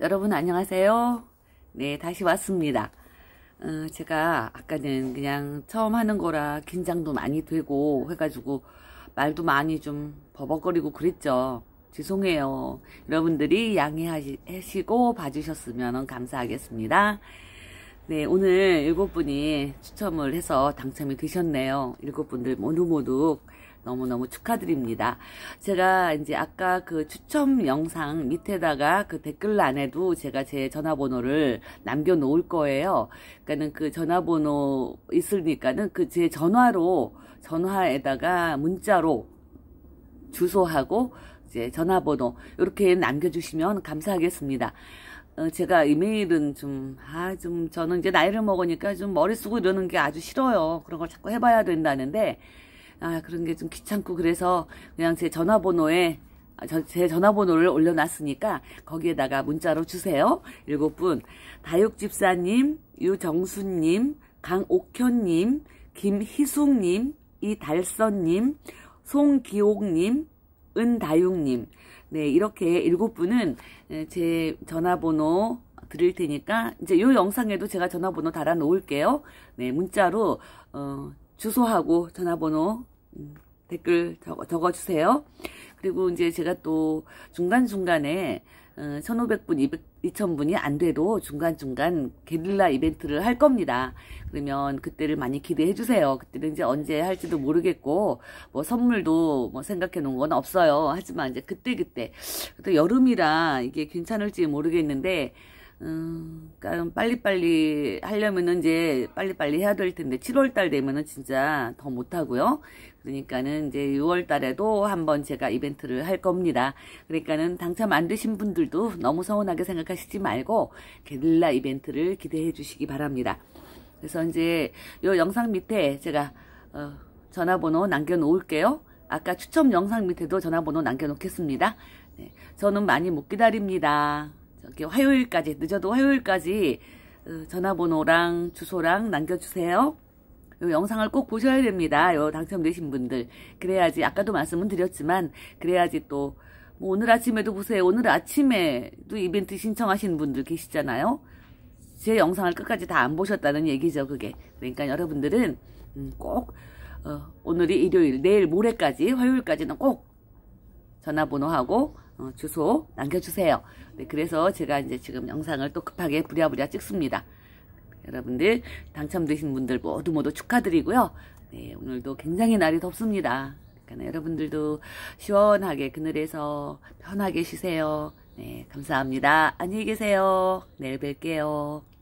여러분 안녕하세요. 네, 다시 왔습니다. 어, 제가 아까는 그냥 처음 하는 거라 긴장도 많이 되고 해가지고 말도 많이 좀 버벅거리고 그랬죠. 죄송해요. 여러분들이 양해하시고 봐주셨으면 감사하겠습니다. 네, 오늘 일곱 분이 추첨을 해서 당첨이 되셨네요. 일곱 분들 모두 모두 너무너무 축하드립니다. 제가 이제 아까 그 추첨 영상 밑에다가 그 댓글란에도 제가 제 전화번호를 남겨 놓을 거예요. 그러니까는 그 전화번호 있으니까는 그 제 전화로 전화에다가 문자로 주소하고 이제 전화번호 이렇게 남겨주시면 감사하겠습니다. 어, 제가 이메일은 좀, 아, 좀, 저는 이제 나이를 먹으니까 좀 머리 쓰고 이러는 게 아주 싫어요. 그런 걸 자꾸 해봐야 된다는데, 아, 그런 게 좀 귀찮고 그래서 그냥 제 전화번호에 아, 제 전화번호를 올려놨으니까 거기에다가 문자로 주세요. 일곱 분 다육집사님, 유정수님, 강옥현님, 김희숙님, 이달선님, 송기옥님, 은다육님 네 이렇게 일곱 분은 예, 제 전화번호 드릴 테니까 이제 요 영상에도 제가 전화번호 달아 놓을게요. 네 문자로 어, 주소하고 전화번호 댓글 적어, 주세요 그리고 이제 제가 또 중간중간에 1500분, 2 0 2000분이 안 돼도 중간중간 게릴라 이벤트를 할 겁니다. 그러면 그때를 많이 기대해 주세요. 그때는 이제 언제 할지도 모르겠고 뭐 선물도 뭐 생각해 놓은 건 없어요. 하지만 이제 그때그때 또 여름이라 이게 괜찮을지 모르겠는데 어, 그러니까 빨리빨리 하려면은 이제 빨리빨리 해야 될 텐데 7월 달 되면은 진짜 더 못하고요. 그러니까는 이제 6월 달에도 한번 제가 이벤트를 할 겁니다. 그러니까는 당첨 안 되신 분들도 너무 서운하게 생각하시지 말고 게릴라 이벤트를 기대해 주시기 바랍니다. 그래서 이제 요 영상 밑에 제가 어, 전화번호 남겨놓을게요. 아까 추첨 영상 밑에도 전화번호 남겨놓겠습니다. 네, 저는 많이 못 기다립니다. 저기 화요일까지 늦어도 화요일까지 어, 전화번호랑 주소랑 남겨주세요. 요 영상을 꼭 보셔야 됩니다. 요 당첨되신 분들 그래야지 아까도 말씀은 드렸지만 그래야지 또뭐 오늘 아침에도 보세요. 오늘 아침에도 이벤트 신청하신 분들 계시잖아요. 제 영상을 끝까지 다 안 보셨다는 얘기죠. 그게 그러니까 여러분들은 음, 꼭 어, 오늘이 일요일 내일 모레까지 화요일까지는 꼭 전화번호하고 어, 주소 남겨주세요. 네, 그래서 제가 이제 지금 영상을 또 급하게 부랴부랴 찍습니다. 여러분들 당첨되신 분들 모두 모두 축하드리고요. 네, 오늘도 굉장히 날이 덥습니다. 그러니까 여러분들도 시원하게 그늘에서 편하게 쉬세요. 네, 감사합니다. 안녕히 계세요. 내일 뵐게요.